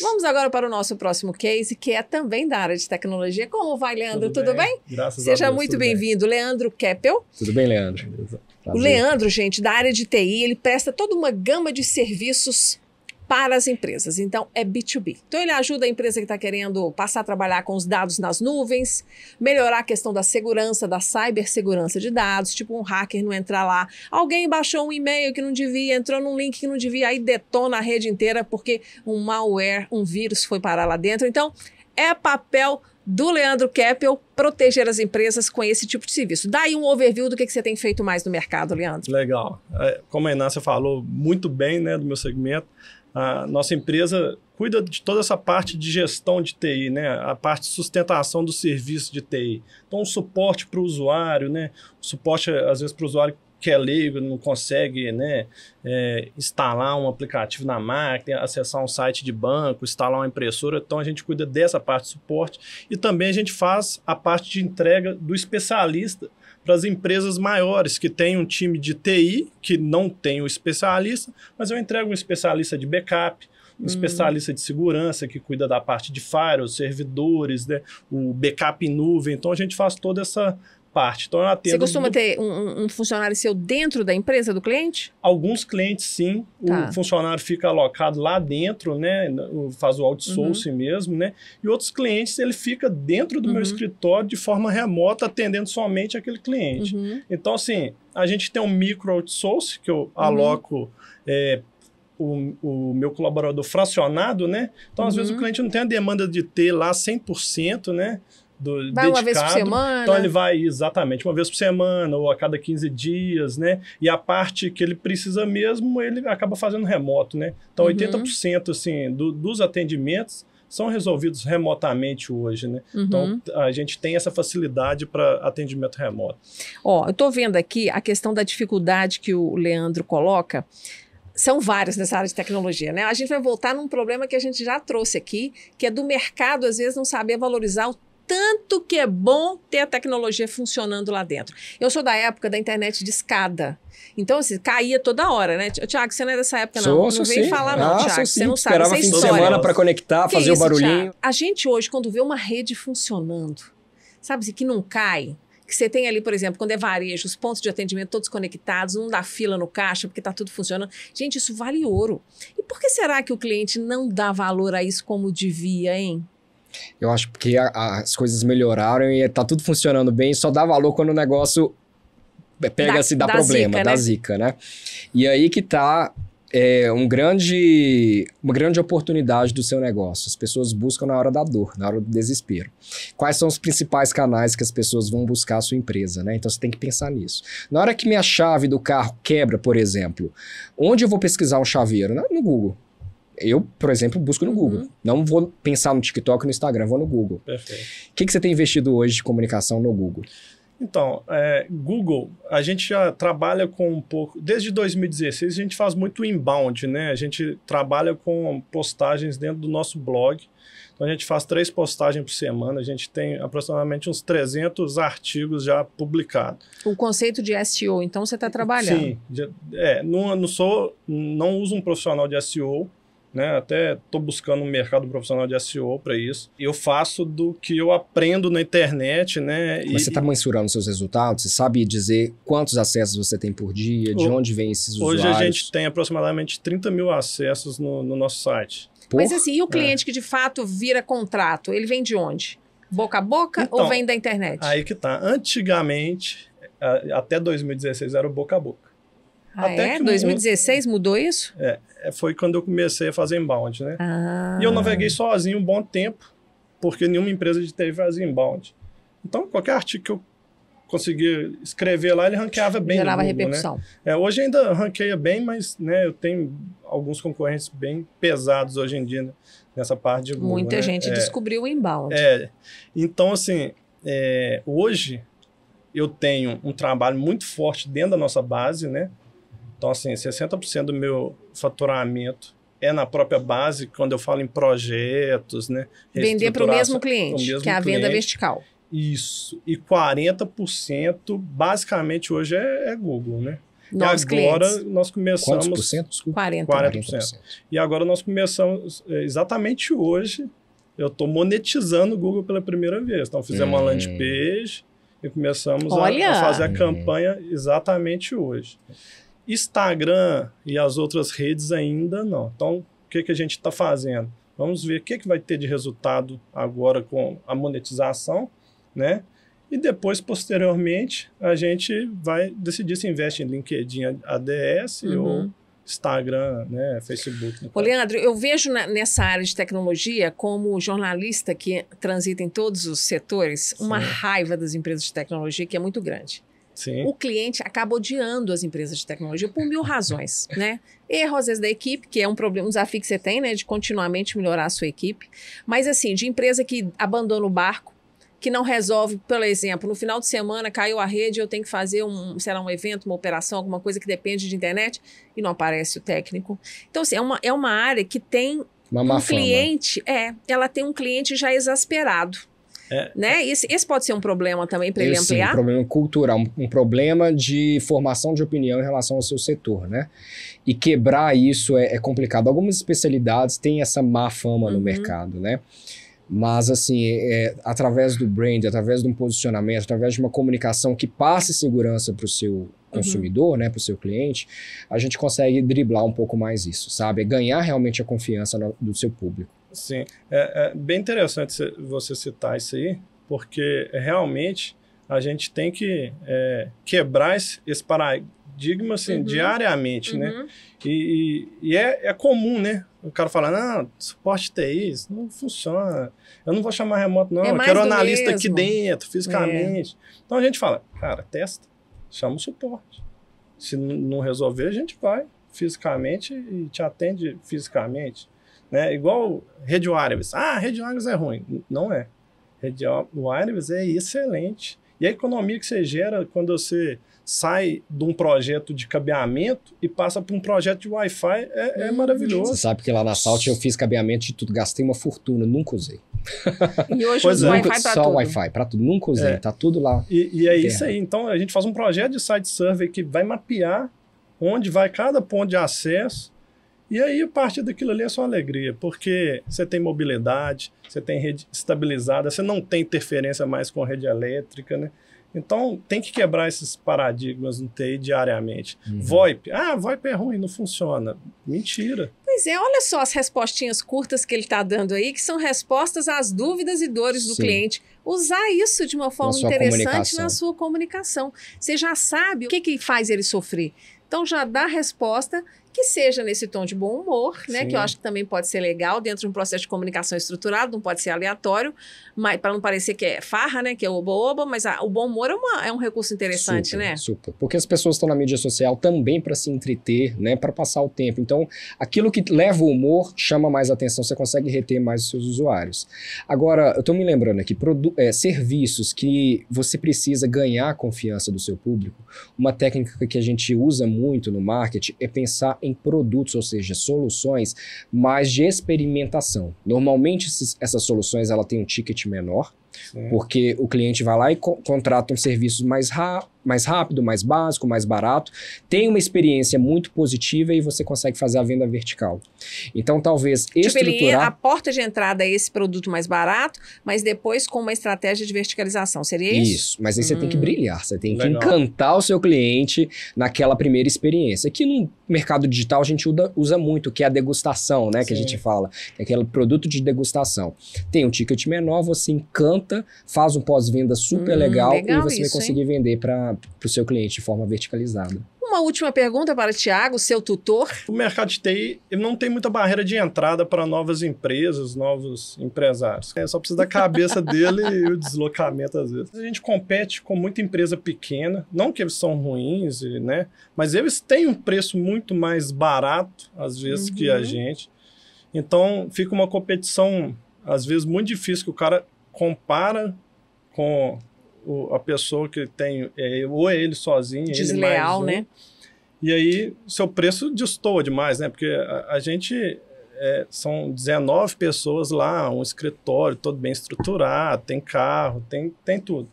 Vamos agora para o nosso próximo case, que é também da área de tecnologia. Como vai, Leandro? Tudo, tudo bem? bem? Graças Seja a Deus, muito bem-vindo, bem. Leandro Keppel. Tudo bem, Leandro? Prazer. O Leandro, gente, da área de TI, ele presta toda uma gama de serviços para as empresas. Então, é B2B. Então, ele ajuda a empresa que está querendo passar a trabalhar com os dados nas nuvens, melhorar a questão da segurança, da cibersegurança de dados, tipo um hacker não entrar lá. Alguém baixou um e-mail que não devia, entrou num link que não devia, aí detona a rede inteira porque um malware, um vírus foi parar lá dentro. Então, é papel do Leandro Keppel proteger as empresas com esse tipo de serviço. Daí um overview do que, que você tem feito mais no mercado, Leandro. Legal. É, como a Inácia falou muito bem né, do meu segmento, a nossa empresa cuida de toda essa parte de gestão de TI, né? a parte de sustentação do serviço de TI. Então, o suporte para o usuário, né? O suporte, às vezes, para o usuário que é leigo, não consegue né, é, instalar um aplicativo na máquina, acessar um site de banco, instalar uma impressora. Então, a gente cuida dessa parte de suporte. E também a gente faz a parte de entrega do especialista para as empresas maiores que têm um time de TI que não tem o especialista, mas eu entrego um especialista de backup, um hum. especialista de segurança que cuida da parte de firewall, servidores, né, o backup em nuvem. Então a gente faz toda essa parte. Então, eu atendo Você costuma do... ter um, um, funcionário seu dentro da empresa do cliente? Alguns clientes, sim. Tá. O funcionário fica alocado lá dentro, né? Faz o outsourcing uhum. mesmo, né? E outros clientes, ele fica dentro do uhum. meu escritório de forma remota, atendendo somente aquele cliente. Uhum. Então, assim, a gente tem um micro outsourcing, que eu uhum. aloco... É, o, o, meu colaborador fracionado, né? Então, às vezes, o uhum. cliente não tem a demanda de ter lá 100%, né? do, vai dedicado. uma vez por semana. Então ele vai exatamente uma vez por semana ou a cada 15 dias, né? E a parte que ele precisa mesmo, ele acaba fazendo remoto, né? Então uhum. 80% assim, do, dos atendimentos são resolvidos remotamente hoje, né? Então, uhum. Então a gente tem essa facilidade para atendimento remoto. Ó, eu estou vendo aqui a questão da dificuldade que o Leandro coloca. São várias nessa área de tecnologia, né? A gente vai voltar num problema que a gente já trouxe aqui, que é do mercado, às vezes, não saber valorizar o tanto que é bom ter a tecnologia funcionando lá dentro. Eu sou da época da internet de escada. Então, assim, caía toda hora, né? Tiago, você não é dessa época, não. Sou, não sou vem sim. falar, ah, não, ah, Tiago. Você não sabe. Esperava fim de semana para conectar, que fazer isso, o barulhinho. Thiago? A gente hoje, quando vê uma rede funcionando, sabe assim, que não cai, que você tem ali, por exemplo, quando é varejo, os pontos de atendimento todos conectados, não dá fila no caixa porque está tudo funcionando. Gente, isso vale ouro. E por que será que o cliente não dá valor a isso como devia, hein? Eu acho que a, as coisas melhoraram e tá tudo funcionando bem, só dá valor quando o negócio pega-se dá, problema, zica, dá né? zica, né? E aí que tá é, um grande, uma grande oportunidade do seu negócio. As pessoas buscam na hora da dor, na hora do desespero. Quais são os principais canais que as pessoas vão buscar a sua empresa, né? Então você tem que pensar nisso. Na hora que minha chave do carro quebra, por exemplo, onde eu vou pesquisar um chaveiro? No Google eu, por exemplo, busco no Google. Uhum. Não vou pensar no TikTok, no Instagram, vou no Google. Perfeito. O que, que você tem investido hoje de comunicação no Google? Então, é, Google, a gente já trabalha com um pouco. Desde 2016, a gente faz muito inbound, né? A gente trabalha com postagens dentro do nosso blog. Então, a gente faz três postagens por semana. A gente tem aproximadamente uns 300 artigos já publicados. O conceito de SEO, então, você está trabalhando? Sim. É, não, não, sou, não uso um profissional de SEO né? Até estou buscando um mercado profissional de SEO para isso. Eu faço do que eu aprendo na internet, né? Mas tá e, você está mensurando seus resultados? Você sabe dizer quantos acessos você tem por dia? De onde vem esses usuários? Hoje a gente tem aproximadamente 30 mil acessos no, no nosso site. Por? Mas assim, e o é. cliente é. que de fato vira contrato, ele vem de onde? Boca a boca então, ou vem da internet? Aí que tá. Antigamente, até 2016 era o boca a boca. Ah, Até é? que 2016 mudou isso? É, é, foi quando eu comecei a fazer inbound, né? Ah. E eu naveguei sozinho um bom tempo, porque nenhuma empresa de TI fazia inbound. Então, qualquer artigo que eu conseguia escrever lá, ele ranqueava bem Gerava Google, né? repercussão. Né? É, hoje ainda ranqueia bem, mas né, eu tenho alguns concorrentes bem pesados hoje em dia né, nessa parte de Google. Muita né? gente é, descobriu o inbound. É, então, assim, é, hoje eu tenho um trabalho muito forte dentro da nossa base, né? Então, assim, 60% do meu faturamento é na própria base, quando eu falo em projetos, né? Vender para o mesmo cliente, mesmo que é a venda vertical. Isso. E 40% basicamente hoje é, é Google, né? Então, Novos e agora clientes. nós começamos. Quantos por cento? 40%. 40%. E agora nós começamos, é, exatamente hoje, eu estou monetizando o Google pela primeira vez. Então, fizemos hum. uma landing hum. page e começamos a, a, fazer a uhum. campanha exatamente hoje. Instagram e as outras redes ainda não. Então, o que, que a gente está fazendo? Vamos ver o que, que vai ter de resultado agora com a monetização, né? E depois, posteriormente, a gente vai decidir se investe em LinkedIn ADS uhum. ou Instagram, né, Facebook. Né? Ô, Leandro, eu vejo na, nessa área de tecnologia, como jornalista que transita em todos os setores, Sim. uma raiva das empresas de tecnologia que é muito grande. Sim. O cliente acaba odiando as empresas de tecnologia por mil razões, né? Erro, às vezes, da equipe, que é um problema, um desafio que você tem, né? De continuamente melhorar a sua equipe. Mas, assim, de empresa que abandona o barco, que não resolve, por exemplo, no final de semana caiu a rede, eu tenho que fazer um, sei lá, um evento, uma operação, alguma coisa que depende de internet, e não aparece o técnico. Então, assim, é uma, é uma área que tem uma um cliente, é, ela tem um cliente já exasperado. É. Né? É. Esse, esse, pode ser um problema também para ele esse, ampliar? um problema cultural, um, um, problema de formação de opinião em relação ao seu setor, né? E quebrar isso é, é complicado. Algumas especialidades têm essa má fama uhum. no mercado, né? Mas, assim, é, através do brand, através de um posicionamento, através de uma comunicação que passe segurança para o seu uhum. consumidor, uhum. né, para o seu cliente, a gente consegue driblar um pouco mais isso, sabe? É ganhar realmente a confiança no, do seu público. Sim, é, é bem interessante você citar isso aí, porque realmente a gente tem que é, quebrar esse, esse paradigma assim, uhum. diariamente, né? uhum. né? E, e é, é, comum, né? O cara fala, não, suporte TI, isso não funciona. Eu não vou chamar remoto, não. É eu quero analista mesmo. aqui dentro, fisicamente. É. Então a gente fala, cara, testa, chama o suporte. Se não resolver, a gente vai fisicamente e te atende fisicamente. Né? Igual Rede Wireless. Ah, Rede Wireless é ruim. Não é. Rede Wireless é excelente. E a economia que você gera quando você sai de um projeto de cabeamento e passa para um projeto de Wi-Fi é, é, hum. maravilhoso. Você sabe que lá na Salt eu fiz cabeamento de tudo, gastei uma fortuna, nunca usei. E hoje pois é. Wi-Fi para tudo. Só Wi-Fi, para tudo, nunca usei, é. tá tudo lá. E, e é isso aí, então a gente faz um projeto de site survey que vai mapear onde vai cada ponto de acesso e aí parte daquilo ali é só alegria, porque você tem mobilidade, você tem rede estabilizada, você não tem interferência mais com rede elétrica, né? Então tem que quebrar esses paradigmas no TI diariamente. Uhum. VoIP, ah, VoIP é ruim, não funciona. Mentira. Pois é, olha só as respostinhas curtas que ele está dando aí, que são respostas às dúvidas e dores do Sim. cliente. Usar isso de uma forma na interessante na sua comunicação. Você já sabe o que, que faz ele sofrer. Então já dá resposta que seja nesse tom de bom humor, né? Sim. Que eu acho que também pode ser legal dentro de um processo de comunicação estruturado, não pode ser aleatório, mas para não parecer que é farra, né? Que é oba-oba, mas a, o bom humor é, uma, é um recurso interessante, super, né? Super. Porque as pessoas estão na mídia social também para se entreter, né? Para passar o tempo. Então, aquilo que leva o humor chama mais atenção, você consegue reter mais os seus usuários. Agora, eu estou me lembrando aqui, é, serviços que você precisa ganhar a confiança do seu público, uma técnica que a gente usa muito no marketing é pensar em produtos, ou seja, soluções mais de experimentação. Normalmente essas soluções ela tem um ticket menor, porque o cliente vai lá e co contrata um serviço mais, mais rápido, mais básico, mais barato, tem uma experiência muito positiva e você consegue fazer a venda vertical. Então, talvez tipo, estruturar... É a porta de entrada é esse produto mais barato, mas depois com uma estratégia de verticalização, seria isso? Isso, mas aí hum. você tem que hum. brilhar, você tem que encantar o seu cliente naquela primeira experiência, que no mercado digital a gente usa, muito, que é a degustação, né, Sim. que a gente fala, é aquele produto de degustação. Tem um ticket menor, você encanta monta, faz um pós-venda super hum, legal, legal, e você isso, vai conseguir hein? vender para o seu cliente de forma verticalizada. Uma última pergunta para o Tiago, seu tutor. O mercado de TI não tem muita barreira de entrada para novas empresas, novos empresários. É só precisa da cabeça dele e o deslocamento às vezes. A gente compete com muita empresa pequena, não que eles são ruins, né? Mas eles têm um preço muito mais barato às vezes uhum. que a uhum. gente. Então fica uma competição às vezes muito difícil que o cara compara com o, a pessoa que tem, é, ou é ele sozinho, Desleal, ele um, né? E aí seu preço destoa demais, né? Porque a, a gente é, são 19 pessoas lá, um escritório todo bem estruturado, tem carro, tem, tem tudo.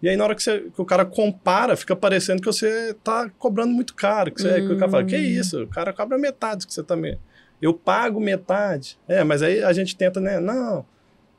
E aí, na hora que, você, que o cara compara, fica parecendo que você está cobrando muito caro. Que, você, hum. que o cara fala, que hum. isso? O cara cobra metade que você também. Tá me... Eu pago metade. É, mas aí a gente tenta, né? Não,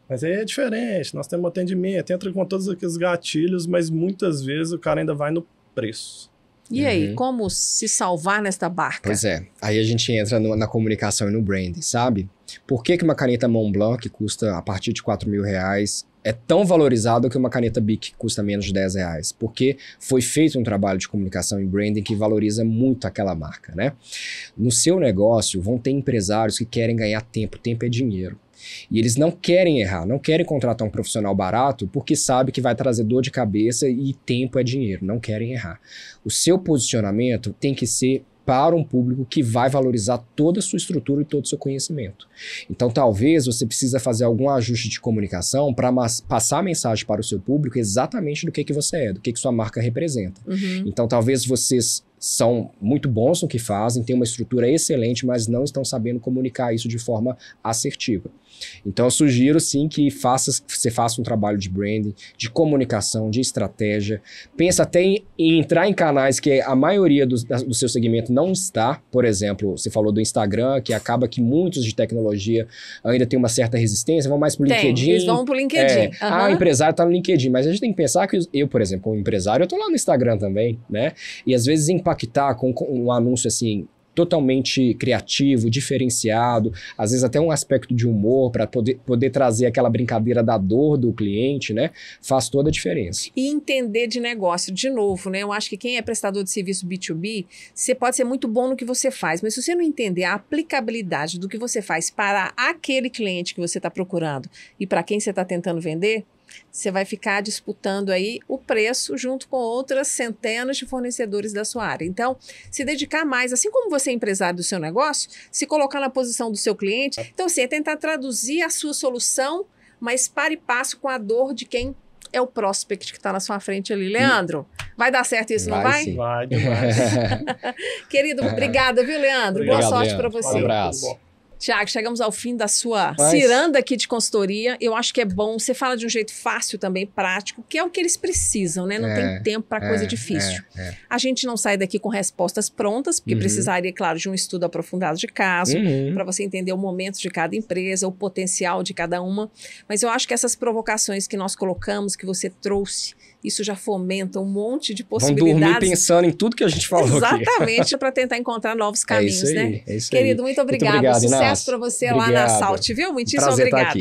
mas aí é diferente, nós temos atendimento, entra com todos aqueles gatilhos, mas muitas vezes o cara ainda vai no preço. E uhum. aí, como se salvar nesta barca? Pois é, aí a gente entra no, na comunicação e no branding, sabe? Por que, que uma caneta Montblanc que custa a partir de 4 mil reais é tão valorizada que uma caneta BIC que custa menos de 10 reais? Porque foi feito um trabalho de comunicação e branding que valoriza muito aquela marca, né? No seu negócio, vão ter empresários que querem ganhar tempo. Tempo é dinheiro. E eles não querem errar, não querem contratar um profissional barato porque sabe que vai trazer dor de cabeça e tempo é dinheiro, não querem errar. O seu posicionamento tem que ser para um público que vai valorizar toda a sua estrutura e todo o seu conhecimento. Então, talvez você precisa fazer algum ajuste de comunicação para passar a mensagem para o seu público exatamente do que, que você é, do que, que sua marca representa. Uhum. Então, talvez vocês são muito bons no que fazem, têm uma estrutura excelente, mas não estão sabendo comunicar isso de forma assertiva. Então, eu sugiro sim que faça, você faça um trabalho de branding, de comunicação, de estratégia. Pensa até em, em entrar em canais que a maioria do, do, seu segmento não está. Por exemplo, você falou do Instagram, que acaba que muitos de tecnologia ainda tem uma certa resistência, vão mais para o LinkedIn. Eles vão para o LinkedIn. É, uhum. Ah, o empresário está no LinkedIn, mas a gente tem que pensar que eu, por exemplo, como empresário, eu estou lá no Instagram também, né? E às vezes impacta impactar com, com um anúncio assim totalmente criativo, diferenciado, às vezes até um aspecto de humor para poder, poder trazer aquela brincadeira da dor do cliente, né? Faz toda a diferença. E entender de negócio, de novo, né? Eu acho que quem é prestador de serviço B2B, você pode ser muito bom no que você faz, mas se você não entender a aplicabilidade do que você faz para aquele cliente que você está procurando e para quem você está tentando vender, você vai ficar disputando aí o preço junto com outras centenas de fornecedores da sua área. Então, se dedicar mais, assim como você é empresário do seu negócio, se colocar na posição do seu cliente. Então, assim, é tentar traduzir a sua solução, mas para e passo com a dor de quem é o prospect que está na sua frente ali. Leandro, vai dar certo isso, vai, não vai? Sim. Vai, demais. Querido, obrigada, viu, Leandro? Obrigado, Boa sorte para você. Um abraço. Tiago, chegamos ao fim da sua Mas... ciranda aqui de consultoria. Eu acho que é bom. Você fala de um jeito fácil também, prático, que é o que eles precisam, né? Não é, tem tempo para é, coisa é, difícil. É, a gente não sai daqui com respostas prontas, porque uhum. precisaria, claro, de um estudo aprofundado de caso, uhum. para você entender o momento de cada empresa, o potencial de cada uma. Mas eu acho que essas provocações que nós colocamos, que você trouxe, isso já fomenta um monte de possibilidades. Vamos dormir pensando em tudo que a gente falou Exatamente, para tentar encontrar novos é caminhos, né? é isso aí, né? É isso Querido, aí. muito obrigado. Muito obrigado, Sucesso para você Obrigado. lá na Salt, viu? Muitíssimo Prazer tá obrigada.